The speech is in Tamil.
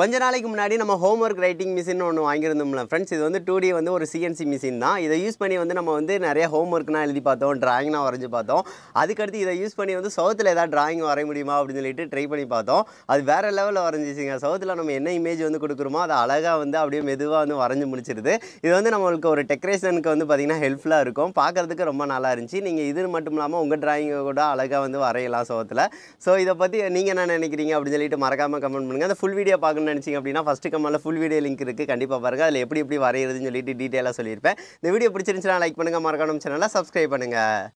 கொஞ்ச நாளைக்கு முன்னாடி நம்ம ஹோம் ஒர்க் ரைட்டிங் மிஷின் ஒன்று வாங்கியிருந்தோம்ல ஃப்ரெண்ட்ஸ் இது வந்து டூ டி வந்து ஒரு சிஎன்சி மிஷின் தான் இதை யூஸ் பண்ணி வந்து நம்ம வந்து நிறைய ஹோம் ஒர்க்னால் எழுதி பார்த்தோம் ட்ராயிங்னா வரைஞ்சி பார்த்தோம் அதுக்கடுத்து இதை யூஸ் பண்ணி வந்து சவுத்தில் ஏதாவது ட்ராயிங் வரைய முடியுமா அப்படின்னு சொல்லிட்டு ட்ரை பண்ணி பார்த்தோம் அது வேறு லெவலில் வரைஞ்சிச்சிங்க சவுத்தில் நம்ம என்ன இமேஜ் வந்து கொடுக்குறோமோ அதை அழகாக வந்து அப்படியே மெதுவாக வந்து வரைஞ்சி முடிச்சிருது இது வந்து நம்மளுக்கு ஒரு டெக்கரேஷனுக்கு வந்து பார்த்திங்கன்னா ஹெல்ப்ஃபுல்லாக இருக்கும் பார்க்குறதுக்கு ரொம்ப நல்லா இருந்துச்சு நீங்கள் இது மட்டும் இல்லாமல் உங்கள் ட்ராயிங்கை கூட அழகாக வந்து வரையலாம் சவுத்தில் ஸோ இதை பற்றி நீங்கள் என்ன நினைக்கிறீங்க அப்படின்னு சொல்லிட்டு மறக்காமல் கமெண்ட் பண்ணுங்கள் அந்த ஃபுல் வீடியோ பார்க்கணும் பார்க்கணும்னு நினச்சிங்க அப்படின்னா ஃபஸ்ட்டு கமெண்ட்டில் ஃபுல் வீடியோ லிங்க் இருக்குது கண்டிப்பாக பாருங்கள் அதில் எப்படி எப்படி வரைகிறதுன்னு சொல்லிட்டு டீட்டெயிலாக சொல்லியிருப்பேன் இந்த வீடியோ பிடிச்சிருந்துச்சுன்னா லைக் பண்ணுங்கள் மறக்காம சேனலாக சப்ஸ்கிரைப் பண்ணுங்கள்